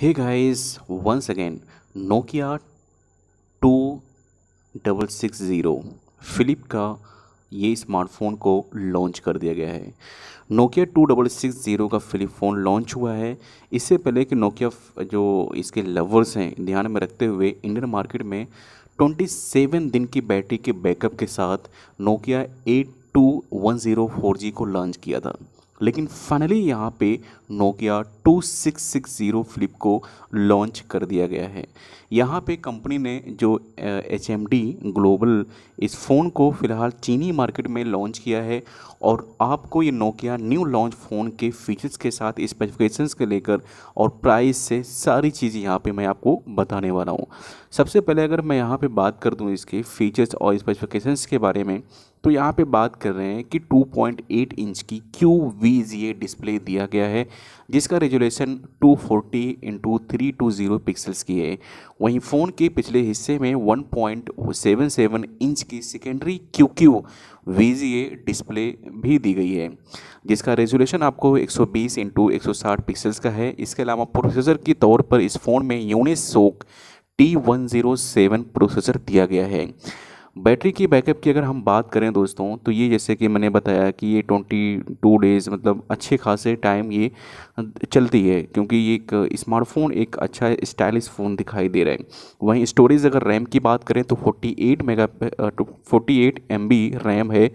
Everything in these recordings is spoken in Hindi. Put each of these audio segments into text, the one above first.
हे again Nokia two double six zero flip का ये स्मार्टफोन को लॉन्च कर दिया गया है Nokia two double six zero का फ़िलिप फ़ोन लॉन्च हुआ है इससे पहले कि नोकिया जो इसके लवर्स हैं ध्यान में रखते हुए इंडियन मार्केट में ट्वेंटी सेवन दिन की बैटरी के बैकअप के साथ Nokia eight two one zero four G को लॉन्च किया था लेकिन फाइनली यहाँ पे नोकिया 2660 फ्लिप को लॉन्च कर दिया गया है यहाँ पे कंपनी ने जो एच एम डी ग्लोबल इस फ़ोन को फ़िलहाल चीनी मार्केट में लॉन्च किया है और आपको ये नोकिया न्यू लॉन्च फ़ोन के फीचर्स के साथ स्पेसिफिकेशन के लेकर और प्राइस से सारी चीज़ें यहाँ पे मैं आपको बताने वाला हूँ सबसे पहले अगर मैं यहाँ पे बात कर दूँ इसके फीचर्स और स्पेसिफिकेशन के बारे में तो यहाँ पे बात कर रहे हैं कि 2.8 इंच की Q V G A display दिया गया है जिसका resolution 240 forty into three two zero pixels की है वहीं फ़ोन के पिछले हिस्से में 1.77 इंच की secondary Q Q V G A display भी दी गई है जिसका रेजोल्यूशन आपको 120 सौ बीस इंटू पिक्सल्स का है इसके अलावा प्रोसेसर के तौर पर इस फ़ोन में Unisoc T one zero seven processor दिया गया है बैटरी की बैकअप की अगर हम बात करें दोस्तों तो ये जैसे कि मैंने बताया कि ये ट्वेंटी टू डेज़ मतलब अच्छे खासे टाइम ये चलती है क्योंकि ये एक स्मार्टफोन एक अच्छा स्टाइलिश फ़ोन दिखाई दे रहा है वहीं स्टोरेज अगर रैम की बात करें तो forty eight mega forty eight M B RAM है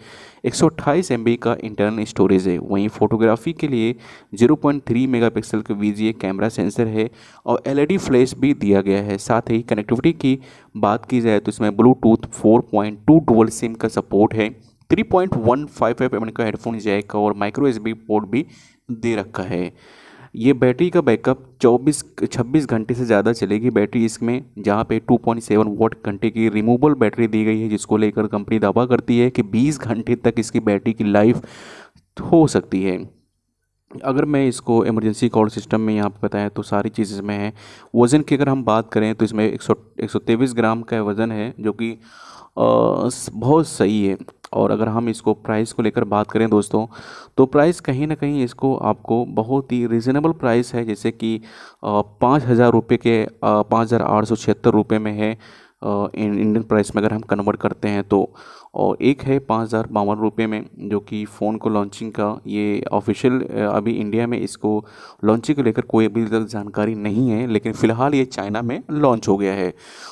एक सौ अट्ठाईस एम बी का इंटरनल स्टोरेज है वहीं फोटोग्राफी के लिए zero point three mega pixel का वी कैमरा सेंसर है और एल ई डी फ्लैश भी दिया गया है साथ ही कनेक्टिविटी की बात की जाए तो इसमें Bluetooth four point two dual SIM का सपोर्ट है three point one five five M का हेडफोन जैक और माइक्रो एस पोर्ट भी दे रखा है ये बैटरी का बैकअप 24 26 घंटे से ज़्यादा चलेगी बैटरी इसमें जहाँ पे 2.7 वोट घंटे की रिमूवल बैटरी दी गई है जिसको लेकर कंपनी दावा करती है कि 20 घंटे तक इसकी बैटरी की लाइफ हो सकती है अगर मैं इसको इमरजेंसी कॉल सिस्टम में यहाँ पर बताएं तो सारी चीज़ इसमें है वज़न की अगर हम बात करें तो इसमें एक सौ ग्राम का वज़न है जो कि बहुत सही है और अगर हम इसको प्राइस को लेकर बात करें दोस्तों तो प्राइस कहीं ना कहीं इसको आपको बहुत ही रिजनेबल प्राइस है जैसे कि पाँच हज़ार रुपये के पाँच हज़ार आठ सौ छिहत्तर रुपये में है इंडियन प्राइस में अगर हम कन्वर्ट करते हैं तो और एक है पाँच हज़ार बावन रुपये में जो कि फ़ोन को लॉन्चिंग का ये ऑफिशियल अभी इंडिया में इसको लॉन्चिंग को लेकर कोई अभी तक जानकारी नहीं है लेकिन फ़िलहाल ये चाइना में लॉन्च हो गया है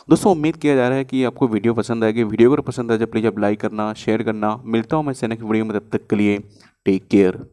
दोस्तों उम्मीद किया जा रहा है कि आपको वीडियो पसंद आएगी वीडियो अगर पसंद आए जब तो प्लीज़ आप लाइक करना शेयर करना मिलता हूँ मैं सैनिक वीडियो में तब तक के लिए टेक केयर